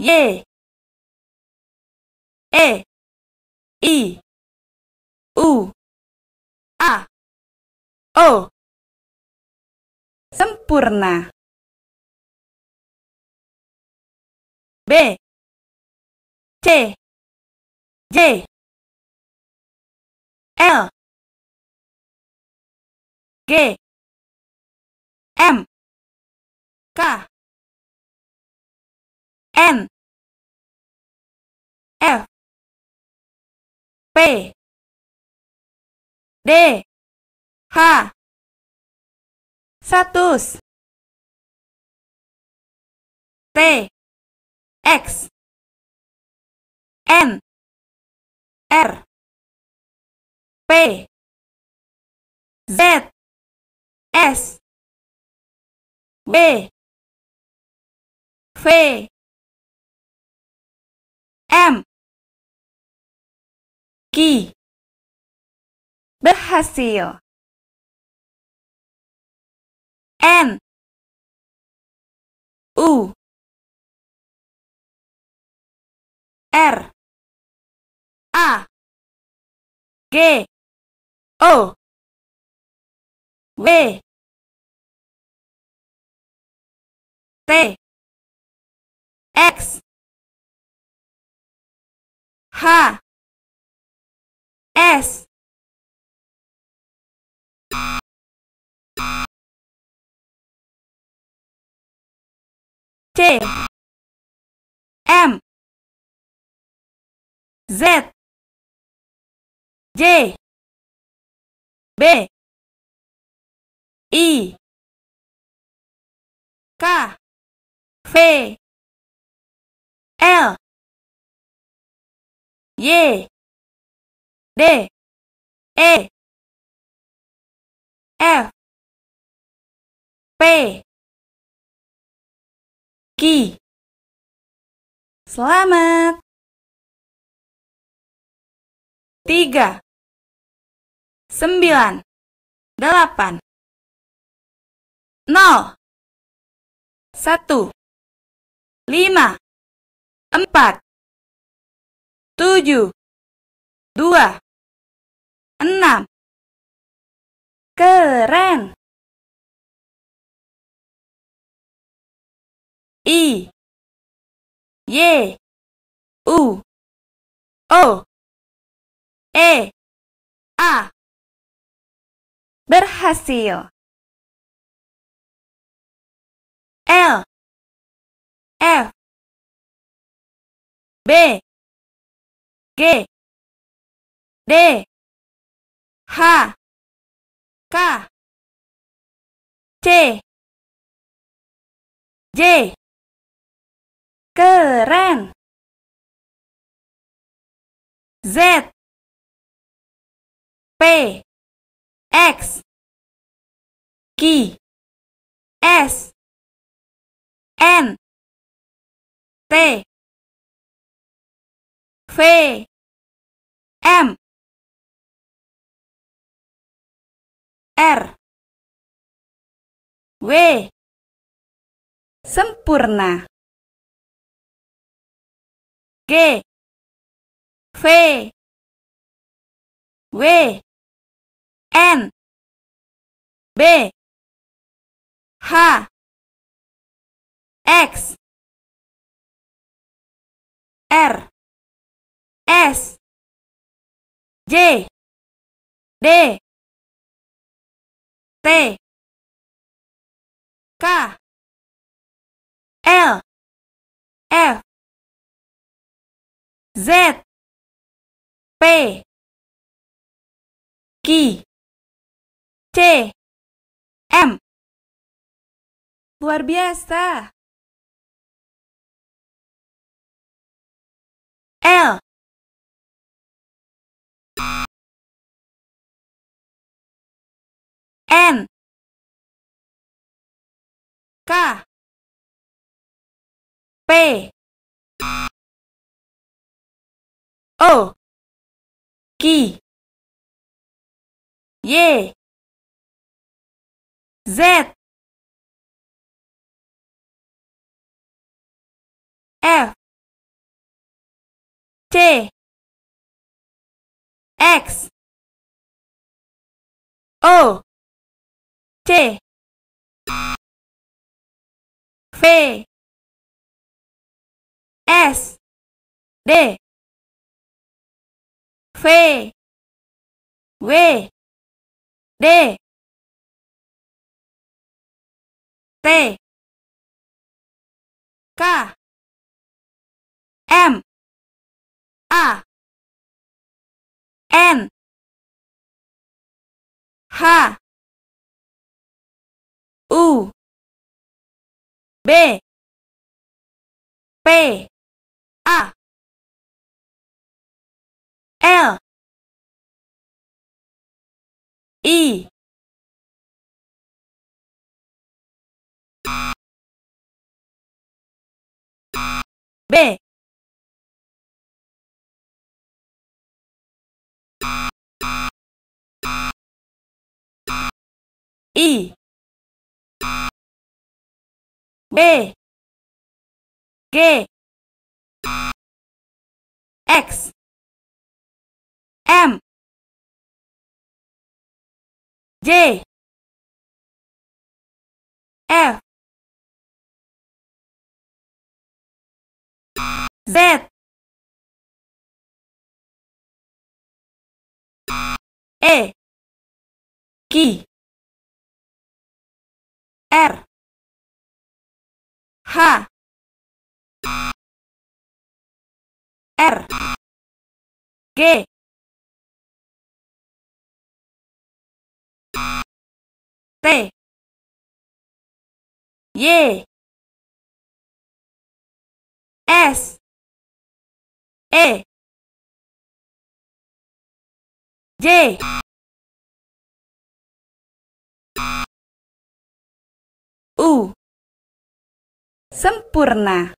Y E I U A O Sempurna B C J L G M K N F P D H Satu, T X N R P Z S B V M Ki Berhasil N U R A G O W T H S T M Z J B I K V L Y D E F P Ki Selamat tiga sembilan delapan nol satu lima empat tujuh, dua, enam. Keren. I, Y, U, O, E, A. Berhasil. L, F, B, G D H K C J Keren Z P X K, S N T V M R W sempurna G V W N B H X R S J D T K L F Z P Q C M Luar biasa! L K P O K Y Z F T X O T P S D P V D T K M A N H U B B A L E B E B G X M J F Z E K R H R G T Y S E J sempurna